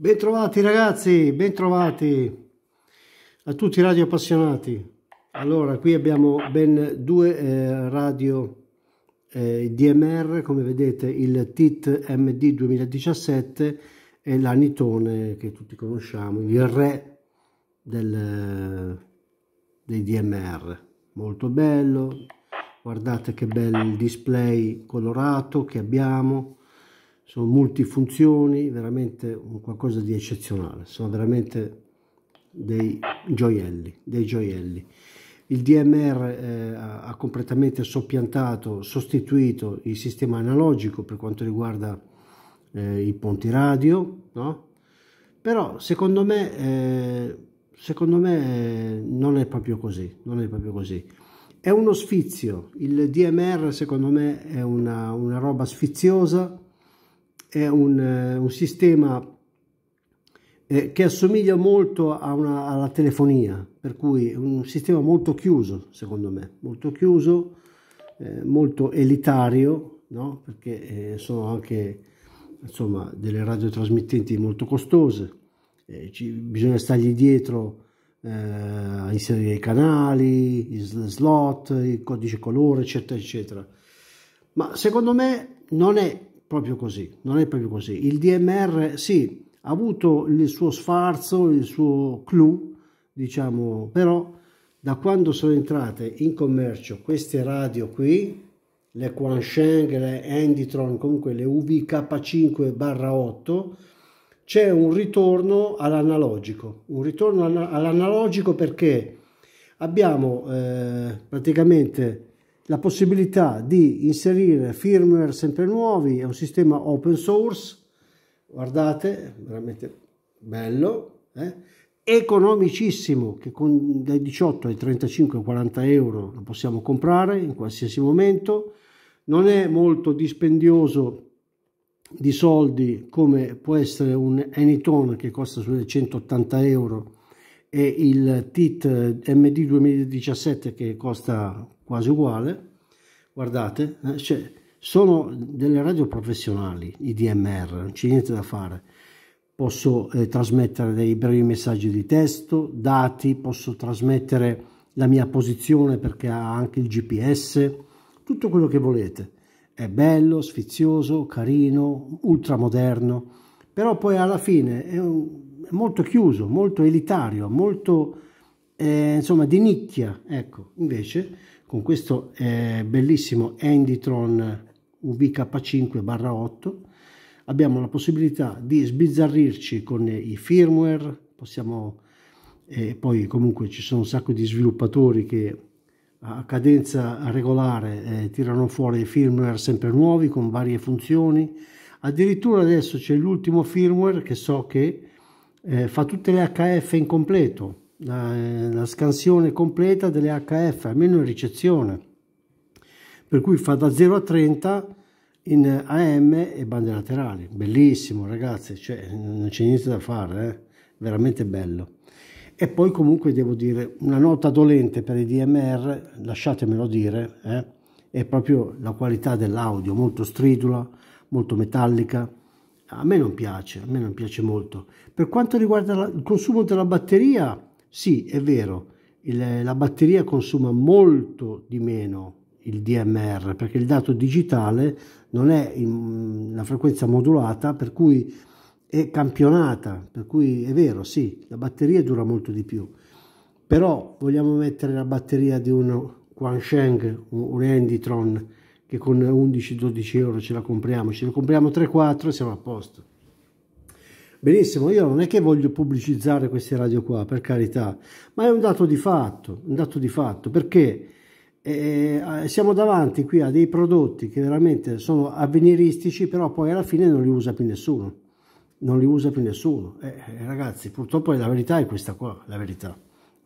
Bentrovati ragazzi, bentrovati a tutti i radio appassionati. Allora, qui abbiamo ben due eh, radio eh, DMR, come vedete il TIT MD 2017 e l'Anitone che tutti conosciamo, il re del, dei DMR. Molto bello, guardate che bel display colorato che abbiamo sono multifunzioni, veramente un qualcosa di eccezionale, sono veramente dei gioielli, dei gioielli. Il DMR eh, ha completamente soppiantato, sostituito il sistema analogico per quanto riguarda eh, i ponti radio, no? però secondo me, eh, secondo me eh, non è proprio così, non è proprio così è uno sfizio. Il DMR, secondo me, è una, una roba sfiziosa è un, eh, un sistema eh, che assomiglia molto una, alla telefonia, per cui è un sistema molto chiuso, secondo me, molto chiuso, eh, molto elitario, no? perché eh, sono anche insomma, delle radiotrasmittenti molto costose, eh, ci, bisogna stargli dietro eh, a inserire i canali, i slot, il codice colore, eccetera, eccetera. Ma secondo me non è proprio così, non è proprio così. Il DMR sì, ha avuto il suo sfarzo, il suo clou, diciamo, però da quando sono entrate in commercio queste radio qui, le Quansheng, le Enditron, comunque le UVK5-8, c'è un ritorno all'analogico, un ritorno all'analogico perché abbiamo eh, praticamente la possibilità di inserire firmware sempre nuovi, è un sistema open source, guardate, veramente bello, eh? economicissimo, che con dai 18 ai 35 40 euro lo possiamo comprare in qualsiasi momento, non è molto dispendioso di soldi come può essere un Anytone che costa sulle 180 euro e il TIT MD 2017 che costa quasi uguale, guardate, eh, cioè, sono delle radio professionali, i DMR, non c'è niente da fare. Posso eh, trasmettere dei brevi messaggi di testo, dati, posso trasmettere la mia posizione perché ha anche il GPS, tutto quello che volete. È bello, sfizioso, carino, ultramoderno, però poi alla fine è, un, è molto chiuso, molto elitario, molto eh, insomma di nicchia. Ecco, invece con questo eh, bellissimo Enditron UVK5-8 barra abbiamo la possibilità di sbizzarrirci con i firmware, possiamo, eh, poi comunque ci sono un sacco di sviluppatori che a cadenza regolare eh, tirano fuori firmware sempre nuovi con varie funzioni, addirittura adesso c'è l'ultimo firmware che so che eh, fa tutte le HF in completo, la, la scansione completa delle HF, almeno in ricezione. Per cui fa da 0 a 30 in AM e bande laterali. Bellissimo ragazzi, cioè, non c'è niente da fare, eh? veramente bello. E poi comunque devo dire, una nota dolente per i DMR, lasciatemelo dire, eh? è proprio la qualità dell'audio, molto stridula, molto metallica. A me non piace, a me non piace molto. Per quanto riguarda la, il consumo della batteria, sì, è vero, il, la batteria consuma molto di meno il DMR perché il dato digitale non è in una frequenza modulata per cui è campionata, per cui è vero, sì, la batteria dura molto di più. Però vogliamo mettere la batteria di un Quansheng, un Enditron che con 11-12 euro ce la compriamo, ce la compriamo 3-4 e siamo a posto. Benissimo, io non è che voglio pubblicizzare queste radio qua, per carità, ma è un dato di fatto, un dato di fatto, perché eh, siamo davanti qui a dei prodotti che veramente sono avveniristici, però poi alla fine non li usa più nessuno. Non li usa più nessuno. Eh, eh ragazzi, purtroppo la verità è questa qua, la verità.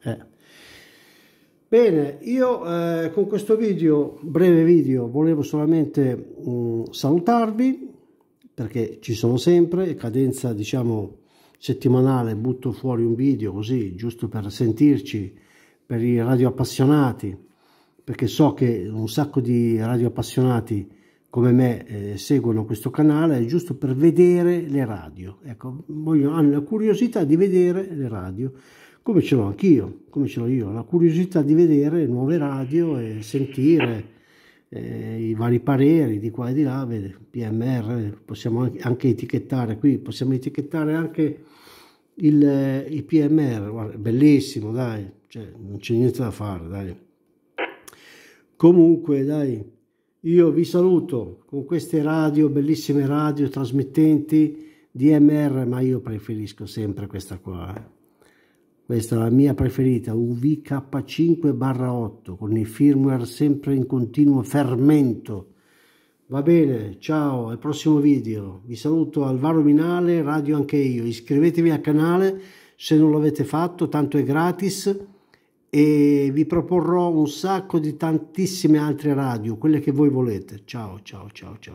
Eh. Bene, io eh, con questo video, breve video, volevo solamente mh, mm, salutarvi, perché ci sono sempre, cadenza diciamo settimanale butto fuori un video così giusto per sentirci per i radioappassionati perché so che un sacco di radioappassionati come me eh, seguono questo canale giusto per vedere le radio ecco voglio, hanno la curiosità di vedere le radio come ce l'ho anch'io come ce l'ho io la curiosità di vedere nuove radio e sentire eh, i vari pareri di qua e di là, vede, PMR, possiamo anche etichettare qui, possiamo etichettare anche il, eh, il PMR, guarda, bellissimo dai, cioè, non c'è niente da fare dai. Comunque dai, io vi saluto con queste radio, bellissime radio trasmittenti DMR, ma io preferisco sempre questa qua. Eh. Questa è la mia preferita, UVK5-8, con il firmware sempre in continuo fermento. Va bene, ciao, al prossimo video. Vi saluto Alvaro Minale, radio anche io. Iscrivetevi al canale se non l'avete fatto, tanto è gratis e vi proporrò un sacco di tantissime altre radio, quelle che voi volete. Ciao, ciao, ciao, ciao.